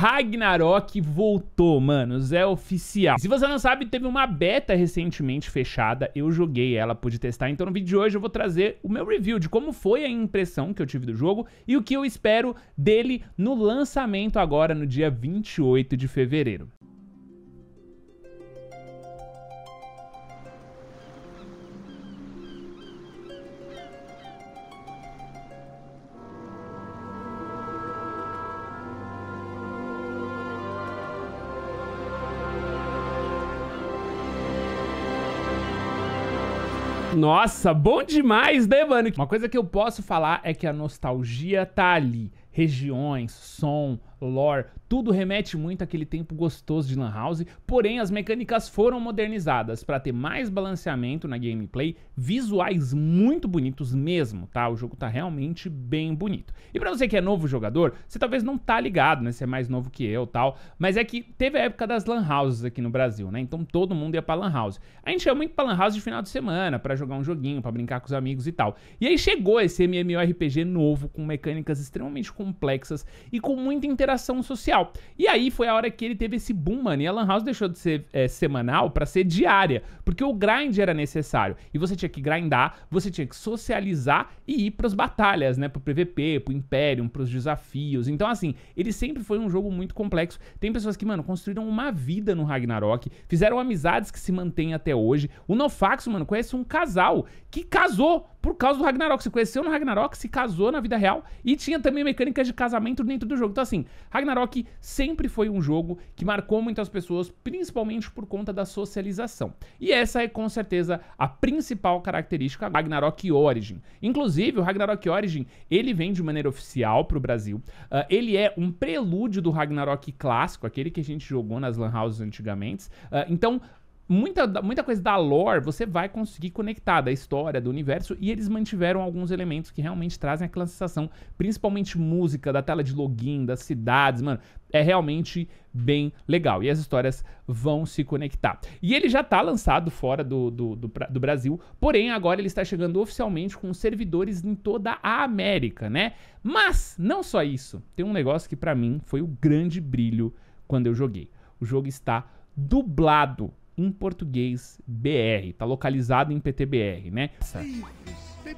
Ragnarok voltou, manos, é oficial. Se você não sabe, teve uma beta recentemente fechada, eu joguei ela, pude testar, então no vídeo de hoje eu vou trazer o meu review de como foi a impressão que eu tive do jogo e o que eu espero dele no lançamento agora no dia 28 de fevereiro. Nossa, bom demais, né, mano? Uma coisa que eu posso falar é que a nostalgia tá ali regiões, som, lore, tudo remete muito àquele tempo gostoso de Lan House, porém as mecânicas foram modernizadas para ter mais balanceamento na gameplay, visuais muito bonitos mesmo, tá? O jogo tá realmente bem bonito. E para você que é novo jogador, você talvez não tá ligado, né? Você é mais novo que eu, tal, mas é que teve a época das Lan Houses aqui no Brasil, né? Então todo mundo ia para Lan House. A gente ia muito para Lan House de final de semana para jogar um joguinho, para brincar com os amigos e tal. E aí chegou esse MMORPG novo com mecânicas extremamente complexas e com muita interação social. E aí foi a hora que ele teve esse boom, mano, e a Lan House deixou de ser é, semanal para ser diária, porque o grind era necessário. E você tinha que grindar, você tinha que socializar e ir pras batalhas, né, pro PVP, pro Imperium, pros desafios. Então, assim, ele sempre foi um jogo muito complexo. Tem pessoas que, mano, construíram uma vida no Ragnarok, fizeram amizades que se mantêm até hoje. O Nofax, mano, conhece um casal que casou por causa do Ragnarok. Se conheceu no Ragnarok, se casou na vida real e tinha também mecânicas de casamento dentro do jogo. Então, assim, Ragnarok sempre foi um jogo que marcou muitas pessoas, principalmente por conta da socialização. E essa é com certeza a principal característica do Ragnarok Origin. Inclusive, o Ragnarok Origin ele vem de maneira oficial para o Brasil. Uh, ele é um prelúdio do Ragnarok clássico, aquele que a gente jogou nas Lan Houses antigamente. Uh, então, muita, muita coisa da lore você vai conseguir conectar da história, do universo, e eles mantiveram alguns elementos que realmente trazem aquela sensação, principalmente música, da tela de login, das cidades, mano. É realmente bem legal. E as histórias vão se conectar. E ele já está lançado fora do, do, do, do, Brasil, porém agora ele está chegando oficialmente com servidores em toda a América, né? Mas, não só isso. Tem um negócio que para mim foi o grande brilho quando eu joguei. O jogo está dublado em português BR, tá localizado em PTBR, né? Livros, be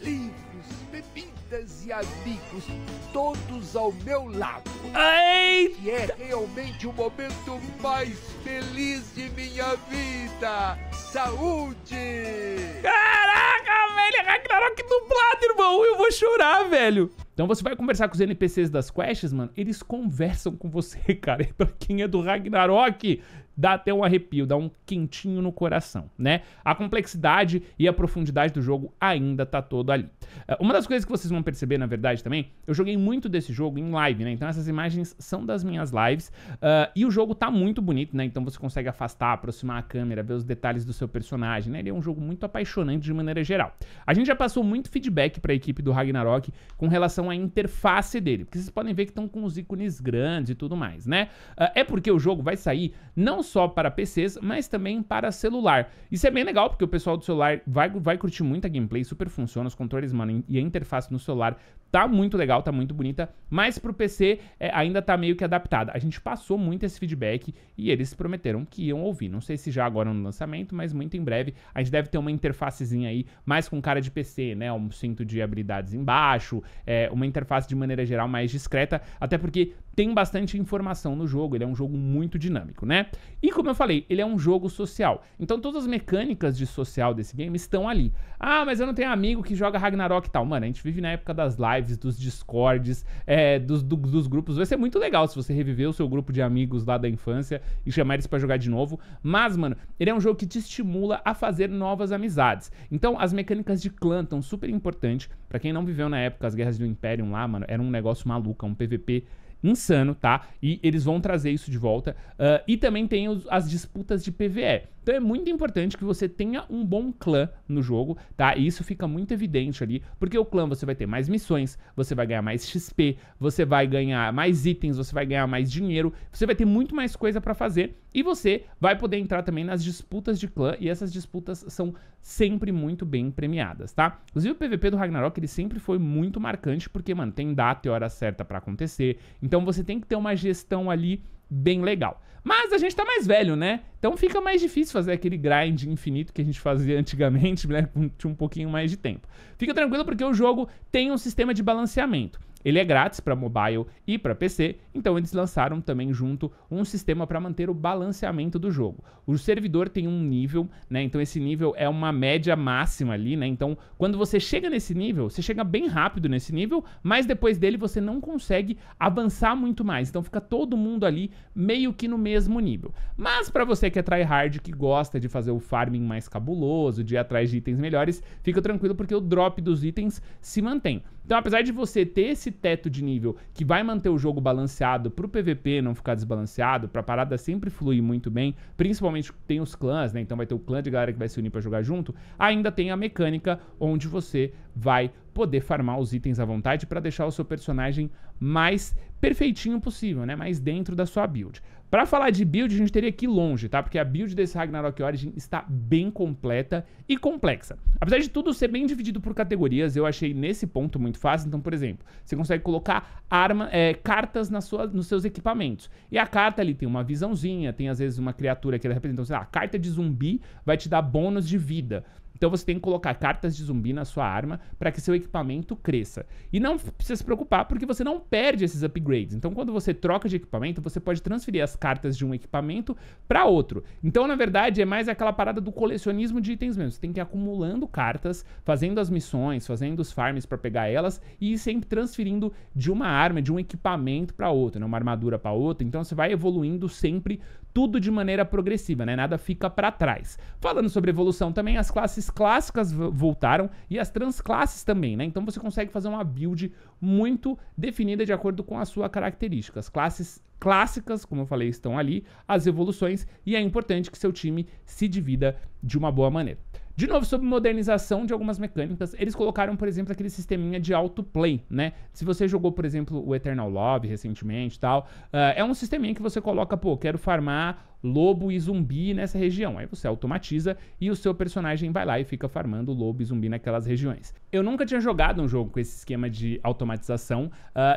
livros, bebidas e amigos, todos ao meu lado. Ai! Que é realmente o momento mais feliz de minha vida. Saúde! Caraca, velho, Ragnarok dublado, irmão, eu vou chorar, velho. Então você vai conversar com os NPCs das quests, mano, eles conversam com você, cara. E então, pra quem é do Ragnarok, dá até um arrepio, dá um quentinho no coração, né? A complexidade e a profundidade do jogo ainda tá todo ali. É, uma das coisas que vocês vão perceber, na verdade, também, eu joguei muito desse jogo em live, né? Então essas imagens são das minhas lives uh, e o jogo tá muito bonito, né? Então você consegue afastar, aproximar a câmera, ver os detalhes do seu personagem, né? Ele é um jogo muito apaixonante de maneira geral. A gente já passou muito feedback para a equipe do Ragnarok com relação à interface dele, porque vocês podem ver que estão com os ícones grandes e tudo mais, né? Uh, é porque o jogo vai sair não só para PCs, mas também para celular. Isso é bem legal, porque o pessoal do celular vai, vai curtir muito a gameplay, super funciona, os controles, mano, e a interface no celular tá muito legal, tá muito bonita, mas pro PC é, ainda tá meio que adaptada. A gente passou muito esse feedback e eles prometeram que iam ouvir. Não sei se já agora no lançamento, mas muito em breve. A gente deve ter uma interfacezinha aí, mais com cara de PC, né? Um cinto de habilidades embaixo, é, uma interface de maneira geral mais discreta, até porque tem bastante informação no jogo, ele é um jogo muito dinâmico, né? E como eu falei, ele é um jogo social. Então todas as mecânicas de social desse game estão ali. Ah, mas eu não tenho amigo que joga Ragnarok e tal. Mano, a gente vive na época das lives, dos discords, é, dos, do, dos grupos. Vai ser muito legal se você reviver o seu grupo de amigos lá da infância e chamar eles para jogar de novo. Mas, mano, ele é um jogo que te estimula a fazer novas amizades. Então as mecânicas de clã estão super importantes. Pra quem não viveu na época as guerras do Império lá, mano, era um negócio maluco, um PVP insano, tá? E eles vão trazer isso de volta. Uh, e também tem os, as disputas de PVE. Então é muito importante que você tenha um bom clã no jogo, tá? E isso fica muito evidente ali, porque o clã você vai ter mais missões, você vai ganhar mais XP, você vai ganhar mais itens, você vai ganhar mais dinheiro, você vai ter muito mais coisa para fazer e você vai poder entrar também nas disputas de clã e essas disputas são sempre muito bem premiadas, tá? Inclusive o PVP do Ragnarok ele sempre foi muito marcante porque, mano, tem data e hora certa para acontecer. Então então você tem que ter uma gestão ali bem legal. Mas a gente tá mais velho, né? Então fica mais difícil fazer aquele grind infinito que a gente fazia antigamente, né? Tinha um pouquinho mais de tempo. Fica tranquilo porque o jogo tem um sistema de balanceamento. Ele é grátis para mobile e para PC, então eles lançaram também junto um sistema para manter o balanceamento do jogo. O servidor tem um nível, né? Então esse nível é uma média máxima ali, né? Então quando você chega nesse nível, você chega bem rápido nesse nível, mas depois dele você não consegue avançar muito mais. Então fica todo mundo ali meio que no mesmo nível. Mas para você que é tryhard, que gosta de fazer o farming mais cabuloso, de ir atrás de itens melhores, fica tranquilo porque o drop dos itens se mantém. Então, apesar de você ter esse teto de nível que vai manter o jogo balanceado pro PVP não ficar desbalanceado, pra parada sempre fluir muito bem, principalmente tem os clãs, né? Então vai ter o clã de galera que vai se unir para jogar junto, ainda tem a mecânica onde você vai poder farmar os itens à vontade para deixar o seu personagem mais perfeitinho possível, né? Mais dentro da sua build. Para falar de build, a gente teria que ir longe, tá? Porque a build desse Ragnarok Origin está bem completa e complexa. Apesar de tudo ser bem dividido por categorias, eu achei nesse ponto muito fácil. Então, por exemplo, você consegue colocar arma, é, cartas na sua, nos seus equipamentos. E a carta ali tem uma visãozinha, tem às vezes uma criatura que ela representa. Então, sei lá, a carta de zumbi vai te dar bônus de vida. Então você tem que colocar cartas de zumbi na sua arma para que seu equipamento cresça. E não precisa se preocupar porque você não perde esses upgrades. Então quando você troca de equipamento, você pode transferir as cartas de um equipamento para outro. Então na verdade é mais aquela parada do colecionismo de itens mesmo. Você tem que ir acumulando cartas, fazendo as missões, fazendo os farms para pegar elas e ir sempre transferindo de uma arma, de um equipamento para outro, né? uma armadura para outra. Então você vai evoluindo sempre tudo de maneira progressiva, né? Nada fica para trás. Falando sobre evolução também, as classes clássicas voltaram e as transclasses também, né? Então você consegue fazer uma build muito definida de acordo com a sua característica. As classes clássicas, como eu falei, estão ali, as evoluções e é importante que seu time se divida de uma boa maneira. De novo, sobre modernização de algumas mecânicas, eles colocaram, por exemplo, aquele sisteminha de autoplay, né? Se você jogou, por exemplo, o Eternal Love recentemente e tal, uh, é um sisteminha que você coloca, pô, quero farmar lobo e zumbi nessa região. Aí você automatiza e o seu personagem vai lá e fica farmando lobo e zumbi naquelas regiões. Eu nunca tinha jogado um jogo com esse esquema de automatização uh,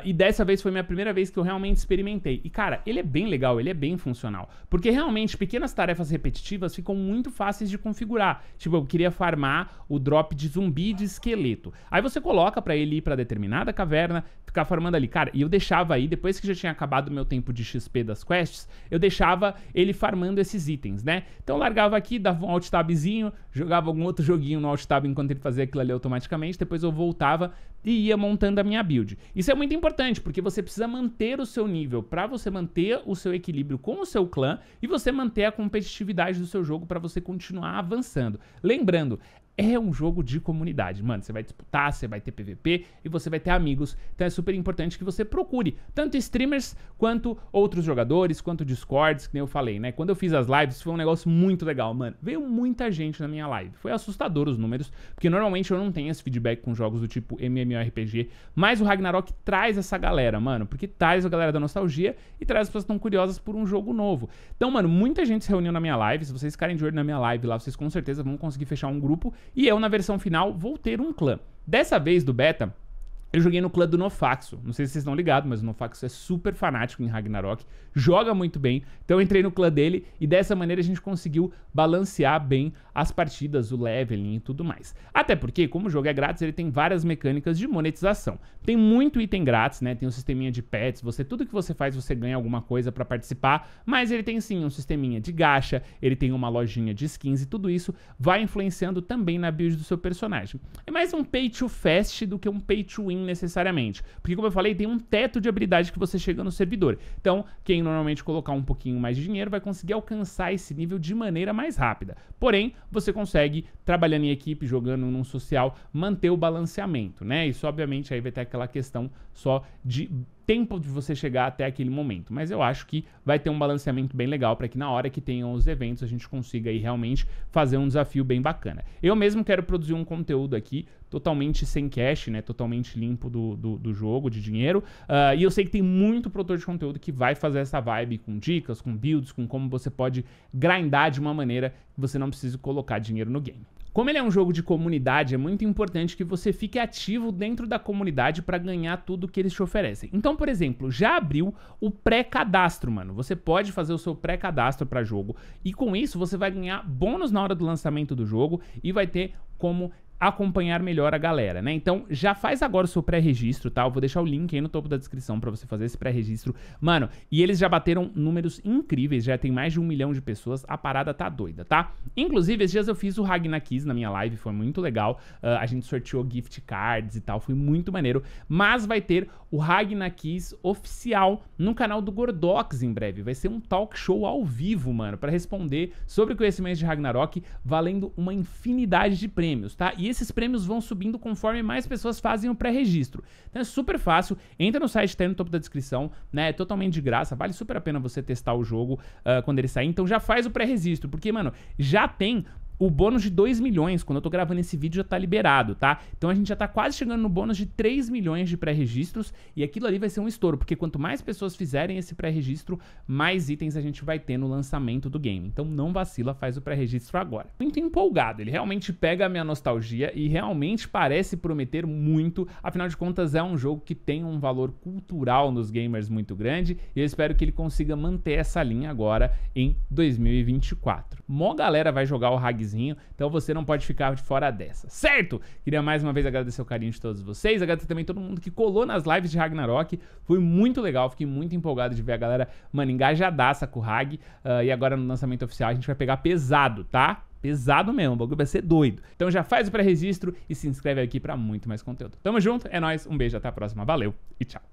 e dessa vez foi minha primeira vez que eu realmente experimentei. E cara, ele é bem legal, ele é bem funcional, porque realmente pequenas tarefas repetitivas ficam muito fáceis de configurar. Tipo, eu queria farmar o drop de zumbi de esqueleto. Aí você coloca para ele ir para determinada caverna, ficar farmando ali. Cara, e eu deixava aí, depois que já tinha acabado o meu tempo de XP das quests, eu deixava ele ele farmando esses itens, né? Então largava aqui, dava um alt tabzinho, jogava algum outro joguinho no alt tab enquanto ele fazia aquilo ali automaticamente, depois eu voltava e ia montando a minha build. Isso é muito importante, porque você precisa manter o seu nível para você manter o seu equilíbrio com o seu clã e você manter a competitividade do seu jogo para você continuar avançando. Lembrando, é um jogo de comunidade. Mano, você vai disputar, você vai ter PVP e você vai ter amigos. Então é super importante que você procure tanto streamers quanto outros jogadores, quanto discords, que nem eu falei, né? Quando eu fiz as lives foi um negócio muito legal, mano. Veio muita gente na minha live. Foi assustador os números, porque normalmente eu não tenho esse feedback com jogos do tipo MMORPG, mas o Ragnarok traz essa galera, mano, porque traz a galera da nostalgia e traz as pessoas tão curiosas por um jogo novo. Então, mano, muita gente se reuniu na minha live. Se vocês ficarem de olho na minha live lá, vocês com certeza vão conseguir fechar um grupo e eu, na versão final, vou ter um clã. Dessa vez do beta, eu joguei no clã do Nofaxo. Não sei se vocês estão ligados, mas o Nofaxo é super fanático em Ragnarok. Joga muito bem. Então eu entrei no clã dele e dessa maneira a gente conseguiu balancear bem as partidas, o leveling e tudo mais. Até porque, como o jogo é grátis, ele tem várias mecânicas de monetização. Tem muito item grátis, né? Tem um sisteminha de pets, você tudo que você faz, você ganha alguma coisa para participar. Mas ele tem sim um sisteminha de gacha, ele tem uma lojinha de skins e tudo isso vai influenciando também na build do seu personagem. É mais um pay to fast do que um pay to win necessariamente. Porque, como eu falei, tem um teto de habilidade que você chega no servidor. Então, quem normalmente colocar um pouquinho mais de dinheiro vai conseguir alcançar esse nível de maneira mais rápida. Porém, você consegue, trabalhando em equipe, jogando num social, manter o balanceamento, né? Isso, obviamente, aí vai ter aquela questão só de tempo de você chegar até aquele momento. Mas eu acho que vai ter um balanceamento bem legal para que na hora que tenham os eventos a gente consiga aí realmente fazer um desafio bem bacana. Eu mesmo quero produzir um conteúdo aqui totalmente sem cash, né? Totalmente limpo do, do, do jogo, de dinheiro. Uh, e eu sei que tem muito produtor de conteúdo que vai fazer essa vibe com dicas, com builds, com como você pode grindar de uma maneira que você não precise colocar dinheiro no game. Como ele é um jogo de comunidade, é muito importante que você fique ativo dentro da comunidade para ganhar tudo que eles te oferecem. Então, por exemplo, já abriu o pré-cadastro, mano. Você pode fazer o seu pré-cadastro para jogo e com isso você vai ganhar bônus na hora do lançamento do jogo e vai ter como acompanhar melhor a galera, né? Então, já faz agora o seu pré-registro, tá? Eu vou deixar o link aí no topo da descrição para você fazer esse pré-registro. Mano, e eles já bateram números incríveis, já tem mais de um milhão de pessoas, a parada tá doida, tá? Inclusive, esses dias eu fiz o Ragnar Kiss na minha live, foi muito legal. Uh, a gente sorteou gift cards e tal, foi muito maneiro. Mas vai ter o Ragnar Kiss oficial no canal do Gordox em breve. Vai ser um talk show ao vivo, mano, para responder sobre conhecimentos de Ragnarok, valendo uma infinidade de prêmios, tá? E esses prêmios vão subindo conforme mais pessoas fazem o pré-registro. Então é super fácil. Entra no site, tá aí no topo da descrição, né? É totalmente de graça. Vale super a pena você testar o jogo uh, quando ele sair. Então já faz o pré-registro, porque, mano, já tem o bônus de 2 milhões, quando eu tô gravando esse vídeo, já tá liberado, tá? Então a gente já tá quase chegando no bônus de 3 milhões de pré-registros e aquilo ali vai ser um estouro, porque quanto mais pessoas fizerem esse pré-registro, mais itens a gente vai ter no lançamento do game. Então não vacila, faz o pré-registro agora. Muito empolgado, ele realmente pega a minha nostalgia e realmente parece prometer muito, afinal de contas é um jogo que tem um valor cultural nos gamers muito grande e eu espero que ele consiga manter essa linha agora em 2024. Mó galera vai jogar o Hags então você não pode ficar de fora dessa, certo? Queria mais uma vez agradecer o carinho de todos vocês. Agradecer também todo mundo que colou nas lives de Ragnarok. Foi muito legal, fiquei muito empolgado de ver a galera, mano, engajadaça com o Rag. Uh, ah, e agora no lançamento oficial a gente vai pegar pesado, tá? Pesado mesmo, o bagulho vai ser doido. Então já faz o pré-registro e se inscreve aqui para muito mais conteúdo. Tamo junto, é nóis, um beijo, até a próxima, valeu e tchau.